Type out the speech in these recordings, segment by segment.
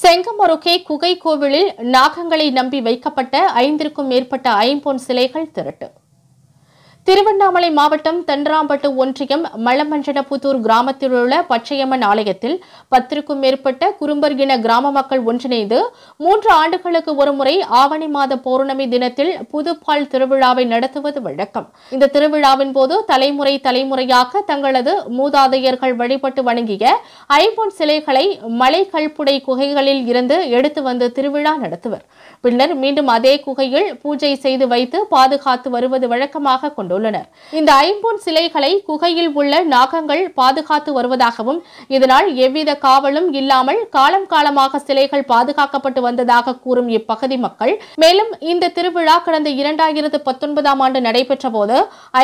செங்கம் அருகே குகை கோவிலில் நாகங்களை நம்பி வைக்கப்பட்ட ஐந்திற்கும் மேற்பட்ட ஐம்பொன் சிலைகள் திரட்டு திருவண்ணாமலை மாவட்டம் தென்றாம்பட்டு ஒன்றியம் மலமஞ்சனபுத்தூர் கிராமத்தில் உள்ள பச்சையம்மன் ஆலயத்தில் பத்திற்கும் மேற்பட்ட குறும்பர் இன கிராம மக்கள் ஒன்றிணைந்து மூன்று ஆண்டுகளுக்கு ஒருமுறை ஆவணி மாத பௌர்ணமி தினத்தில் புதுப்பால் திருவிழாவை நடத்துவது வழக்கம் இந்த திருவிழாவின் போது தலைமுறை தலைமுறையாக தங்களது மூதாதையர்கள் வழிபட்டு வணங்கிய ஐபோன் சிலைகளை மலை கல்புடை குகைகளில் இருந்து எடுத்து வந்து திருவிழா நடத்துவர் பின்னர் மீண்டும் அதே குகையில் பூஜை செய்து வைத்து பாதுகாத்து வருவது வழக்கமாக கொண்டு கொண்டுள்ளனர் இந்த ஐம்பொன் சிலைகளை குகையில் உள்ள நாகங்கள் பாதுகாத்து வருவதாகவும் இதனால் எவ்வித காவலும் இல்லாமல் காலம் காலமாக சிலைகள் பாதுகாக்கப்பட்டு வந்ததாக கூறும் இப்பகுதி மக்கள் மேலும் இந்த திருவிழா கடந்த இரண்டாயிரத்து பத்தொன்பதாம் ஆண்டு நடைபெற்ற போது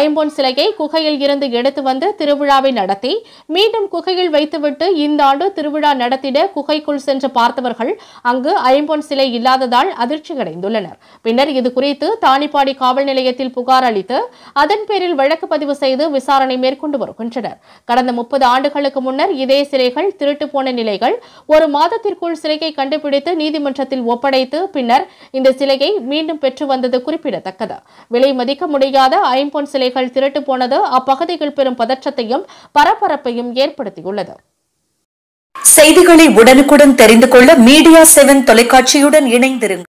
ஐம்பொன் சிலையை குகையில் இருந்து எடுத்து வந்து திருவிழாவை நடத்தி மீண்டும் குகையில் வைத்துவிட்டு இந்த ஆண்டு திருவிழா நடத்திட குகைக்குள் சென்று பார்த்தவர்கள் அங்கு ஐம்பொன் சிலை இல்லாததால் அதிர்ச்சி அடைந்துள்ளனர் பின்னர் இதுகுறித்து தானிப்பாடி காவல் நிலையத்தில் புகார் அளித்து அதன் பேரில் வழக்கு பதிவு செய்து விசாரணை மேற்கொண்டு வருகின்றனர் கடந்த முப்பது ஆண்டுகளுக்கு முன்னர் இதே சிலைகள் திருட்டு போன நிலைகள் ஒரு மாதத்திற்குள் சிலையை கண்டுபிடித்து நீதிமன்றத்தில் ஒப்படைத்து பின்னர் இந்த சிலையை மீண்டும் பெற்று வந்தது குறிப்பிடத்தக்கது விலை மதிக்க முடியாத ஐம்பொன் சிலைகள் திருட்டு போனது அப்பகுதியில் பெரும் பதற்றத்தையும் பரபரப்பையும் ஏற்படுத்தியுள்ளது செய்திகளை உடனுக்குடன் தெரிந்து கொள்ள மீடியா செவன் தொலைக்காட்சியுடன் இணைந்திருங்கள்